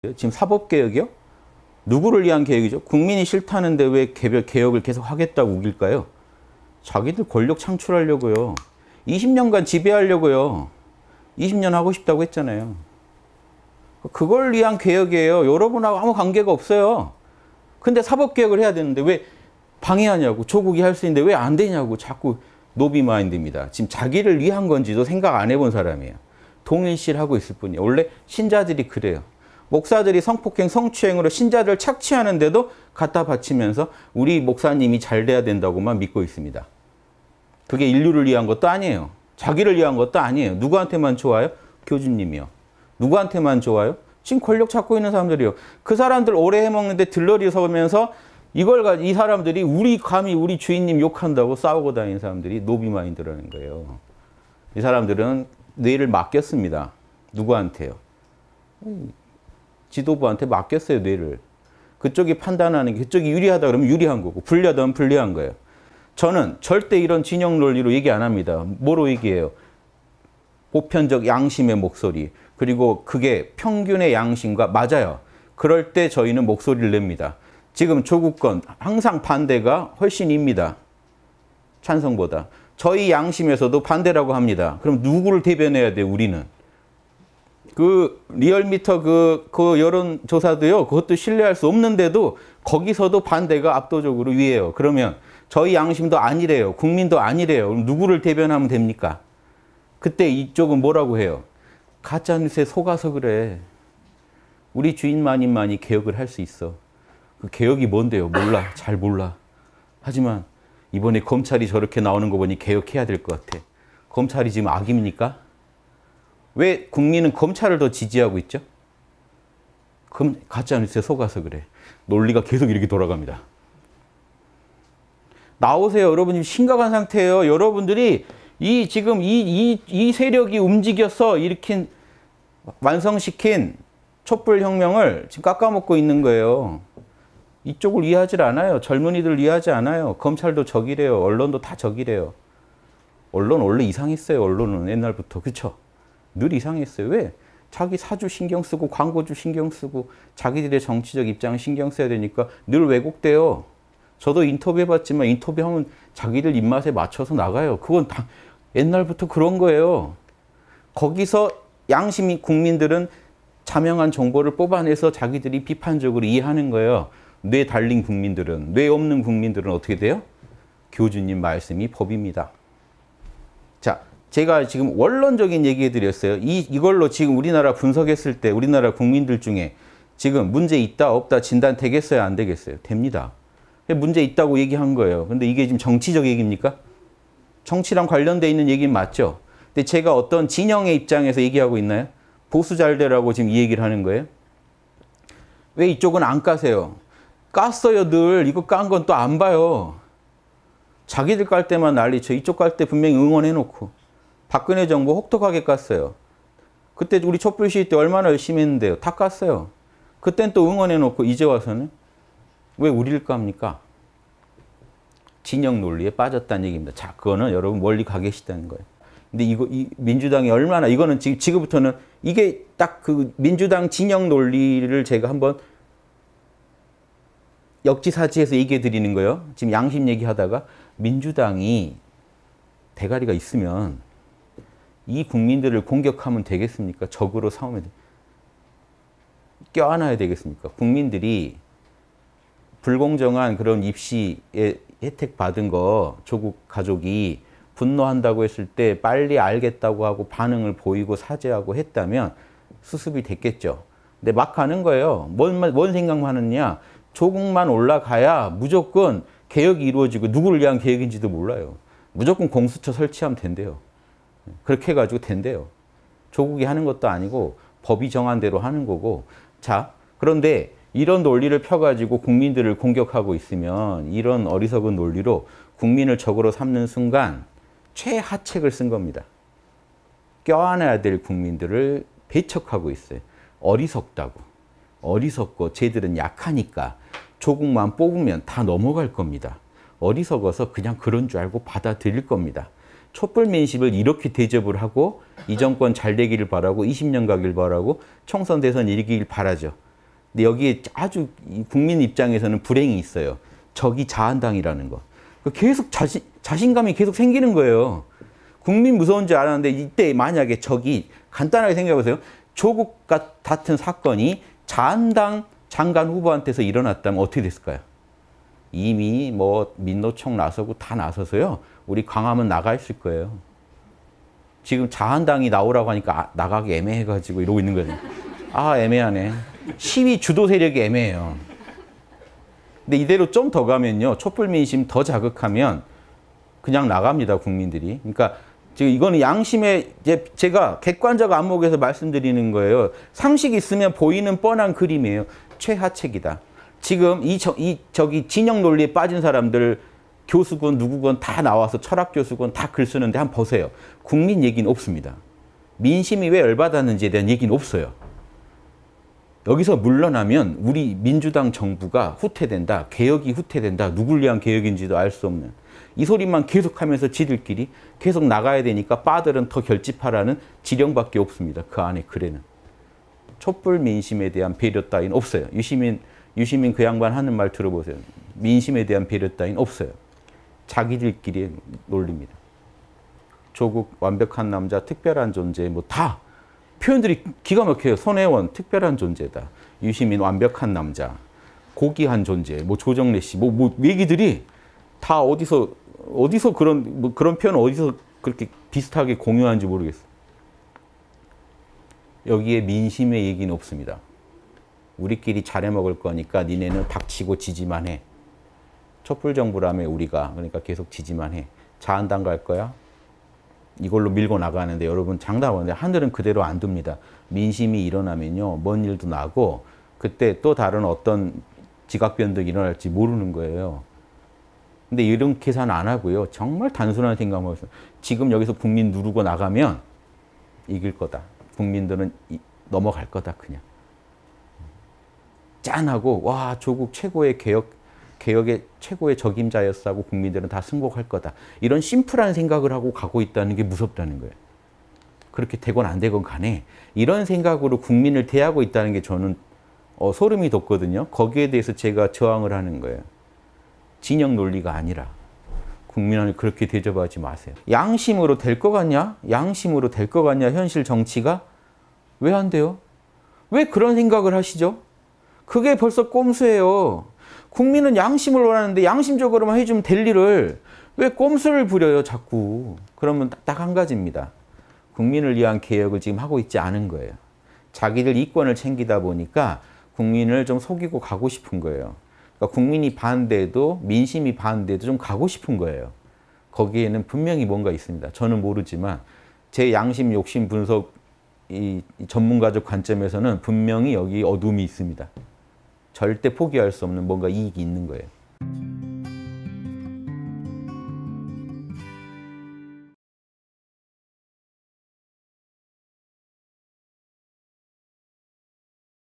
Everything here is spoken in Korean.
그 지금 사법개혁이요? 누구를 위한 개혁이죠 국민이 싫다는데 왜 개별 개혁을 계속 하겠다고 우길까요? 자기들 권력 창출하려고요. 20년간 지배하려고요. 20년 하고 싶다고 했잖아요. 그걸 위한 개혁이에요. 여러분하고 아무 관계가 없어요. 근데 사법개혁을 해야 되는데 왜 방해하냐고 조국이 할 수 있는데 왜 안 되냐고 자꾸 노비 마인드입니다. 지금 자기를 위한 건지도 생각 안 해본 사람이에요. 동일시를 하고 있을 뿐이에요. 원래 신자들이 그래요. 목사들이 성폭행, 성추행으로 신자들 착취하는데도 갖다 바치면서 우리 목사님이 잘 돼야 된다고만 믿고 있습니다. 그게 인류를 위한 것도 아니에요. 자기를 위한 것도 아니에요. 누구한테만 좋아요? 교주님이요. 누구한테만 좋아요? 지금 권력 찾고 있는 사람들이요. 그 사람들 오래 해먹는데 들러리 서면서 이걸 이 사람들이 우리 감히 우리 주인님 욕한다고 싸우고 다니는 사람들이 노비 마인드라는 거예요. 이 사람들은 뇌를 맡겼습니다. 누구한테요? 지도부한테 맡겼어요, 뇌를. 그쪽이 판단하는 게 그쪽이 유리하다 그러면 유리한 거고 불리하다 면 불리한 거예요. 저는 절대 이런 진영 논리로 얘기 안 합니다. 뭐로 얘기해요? 보편적 양심의 목소리 그리고 그게 평균의 양심과 맞아요. 그럴 때 저희는 목소리를 냅니다. 지금 조국 건 항상 반대가 훨씬입니다. 찬성보다. 저희 양심에서도 반대라고 합니다. 그럼 누구를 대변해야 돼 우리는? 그 리얼미터 그, 그 여론조사도요, 그것도 신뢰할 수 없는데도 거기서도 반대가 압도적으로 위에요. 그러면 저희 양심도 아니래요. 국민도 아니래요. 그럼 누구를 대변하면 됩니까? 그때 이쪽은 뭐라고 해요? 가짜뉴스에 속아서 그래. 우리 주인만인만이 개혁을 할 수 있어. 그 개혁이 뭔데요? 몰라. 잘 몰라. 하지만 이번에 검찰이 저렇게 나오는 거 보니 개혁해야 될 것 같아. 검찰이 지금 악입니까? 왜 국민은 검찰을 더 지지하고 있죠? 그럼 가짜뉴스에 속아서 그래. 논리가 계속 이렇게 돌아갑니다. 나오세요. 여러분 심각한 상태예요. 여러분들이 이 지금 이, 이, 이 세력이 움직여서 일으킨 완성시킨 촛불혁명을 지금 깎아먹고 있는 거예요. 이쪽을 이해하지 않아요. 젊은이들 이해하지 않아요. 검찰도 적이래요. 언론도 다 적이래요. 언론 원래 이상했어요. 언론은 옛날부터. 그렇죠? 늘 이상했어요. 왜? 자기 사주 신경 쓰고 광고주 신경 쓰고 자기들의 정치적 입장을 신경 써야 되니까 늘 왜곡돼요. 저도 인터뷰해봤지만 인터뷰하면 자기들 입맛에 맞춰서 나가요. 그건 다 옛날부터 그런 거예요. 거기서 양심 인 국민들은 자명한 정보를 뽑아내서 자기들이 비판적으로 이해하는 거예요. 뇌 달린 국민들은, 뇌 없는 국민들은 어떻게 돼요? 교주님 말씀이 법입니다. 자, 제가 지금 원론적인 얘기 해 드렸어요. 이, 이걸로 지금 우리나라 분석했을 때 우리나라 국민들 중에 지금 문제 있다 없다 진단 되겠어요 안 되겠어요? 됩니다. 문제 있다고 얘기한 거예요. 근데 이게 지금 정치적 얘기입니까? 정치랑 관련돼 있는 얘기는 맞죠. 근데 제가 어떤 진영의 입장에서 얘기하고 있나요? 보수 잘 되라고 지금 이 얘기를 하는 거예요. 왜 이쪽은 안 까세요? 깠어요 늘. 이거 깐 건 또 안 봐요. 자기들 깔 때만 난리쳐. 이쪽 깔 때 분명히 응원해놓고. 박근혜 정부 혹독하게 깠어요. 그때 우리 촛불 시위 때 얼마나 열심히 했는데요. 다 깠어요. 그땐 또 응원해놓고 이제 와서는 왜 우리를 깝니까? 진영 논리에 빠졌다는 얘기입니다. 자, 그거는 여러분 멀리 가 계시다는 거예요. 근데 이거 이 민주당이 얼마나 이거는 지금 지금부터는 이게 딱 그 민주당 진영 논리를 제가 한번 역지사지해서 얘기해 드리는 거예요. 지금 양심 얘기하다가 민주당이 대가리가 있으면 이 국민들을 공격하면 되겠습니까? 적으로 싸우면 돼. 껴안아야 되겠습니까? 국민들이 불공정한 그런 입시의 혜택 받은 거 조국 가족이 분노한다고 했을 때 빨리 알겠다고 하고 반응을 보이고 사죄하고 했다면 수습이 됐겠죠. 근데 막하는 거예요. 뭔, 뭔 생각만 하느냐. 조국만 올라가야 무조건 개혁이 이루어지고 누구를 위한 개혁인지도 몰라요. 무조건 공수처 설치하면 된대요. 그렇게 해가지고 된대요. 조국이 하는 것도 아니고 법이 정한 대로 하는 거고 자 그런데 이런 논리를 펴가지고 국민들을 공격하고 있으면 이런 어리석은 논리로 국민을 적으로 삼는 순간 최하책을 쓴 겁니다. 껴안아야 될 국민들을 배척하고 있어요. 어리석다고. 어리석고 쟤들은 약하니까 조국만 뽑으면 다 넘어갈 겁니다. 어리석어서 그냥 그런 줄 알고 받아들일 겁니다. 촛불 민심을 이렇게 대접을 하고 이 정권 잘 되기를 바라고 20년 가길 바라고 총선 대선 이기길 바라죠. 근데 여기에 아주 국민 입장에서는 불행이 있어요. 적이 자한당이라는 거. 그 계속 자신, 자신감이 계속 생기는 거예요. 국민 무서운 줄 알았는데 이때 만약에 적이 간단하게 생각해보세요. 조국 같은 사건이 자한당 장관 후보한테서 일어났다면 어떻게 됐을까요? 이미 뭐 민노총 나서고 다 나서서요. 우리 광화문 나가 있을 거예요. 지금 자한당이 나오라고 하니까 아, 나가기 애매해가지고 이러고 있는 거죠. 아 애매하네. 시위 주도 세력이 애매해요. 근데 이대로 좀 더 가면요. 촛불 민심 더 자극하면 그냥 나갑니다. 국민들이. 그러니까 지금 이거는 양심의 제가 객관적 안목에서 말씀드리는 거예요. 상식 있으면 보이는 뻔한 그림이에요. 최하책이다. 지금 이, 저, 이 저기 진영 논리에 빠진 사람들 교수건 누구건 다 나와서 철학 교수건 다글 쓰는데 한 번 보세요. 국민 얘기는 없습니다. 민심이 왜 열받았는지에 대한 얘기는 없어요. 여기서 물러나면 우리 민주당 정부가 후퇴된다. 개혁이 후퇴된다. 누굴 위한 개혁인지도 알 수 없는. 이 소리만 계속하면서 지들끼리 계속 나가야 되니까 빠들은 더 결집하라는 지령밖에 없습니다. 그 안에 글에는. 촛불 민심에 대한 배려 따윈 없어요. 유시민 유시민 그 양반 하는 말 들어보세요. 민심에 대한 배려 따윈 없어요. 자기들끼리 놀립니다. 조국 완벽한 남자 특별한 존재 뭐 다 표현들이 기가 막혀요. 손혜원 특별한 존재다. 유시민 완벽한 남자 고귀한 존재 뭐 조정래 씨뭐 뭐 얘기들이 다 어디서 어디서 그런 뭐 그런 표현 어디서 그렇게 비슷하게 공유하는지 모르겠어. 여기에 민심의 얘기는 없습니다. 우리끼리 잘해 먹을 거니까 니네는 닥치고 지지만 해. 촛불 정부라며 우리가 그러니까 계속 지지만 해. 자한당 갈 거야? 이걸로 밀고 나가는데 여러분 장담 하는데 하늘은 그대로 안 둡니다. 민심이 일어나면요. 먼 일도 나고 그때 또 다른 어떤 지각변동 일어날지 모르는 거예요. 근데 이런 계산 안 하고요. 정말 단순한 생각만 해서 지금 여기서 국민 누르고 나가면 이길 거다. 국민들은 넘어갈 거다 그냥. 짠하고 와 조국 최고의 개혁 개혁의 최고의 적임자였다고 국민들은 다 승복할 거다. 이런 심플한 생각을 하고 가고 있다는 게 무섭다는 거예요. 그렇게 되건 안 되건 간에 이런 생각으로 국민을 대하고 있다는 게 저는 어, 소름이 돋거든요. 거기에 대해서 제가 저항을 하는 거예요. 진영 논리가 아니라 국민을 그렇게 대접하지 마세요. 양심으로 될것 같냐? 양심으로 될것 같냐? 현실 정치가? 왜 안 돼요? 왜 그런 생각을 하시죠? 그게 벌써 꼼수예요. 국민은 양심을 원하는데 양심적으로만 해주면 될 일을 왜 꼼수를 부려요 자꾸. 그러면 딱 한 가지입니다. 국민을 위한 개혁을 지금 하고 있지 않은 거예요. 자기들 이권을 챙기다 보니까 국민을 좀 속이고 가고 싶은 거예요. 그러니까 국민이 반대도 해 민심이 반대도 해좀 가고 싶은 거예요. 거기에는 분명히 뭔가 있습니다. 저는 모르지만 제 양심 욕심 분석 이 전문가적 관점에서는 분명히 여기 어둠이 있습니다. 절대 포기할 수 없는 뭔가 이익이 있는 거예요.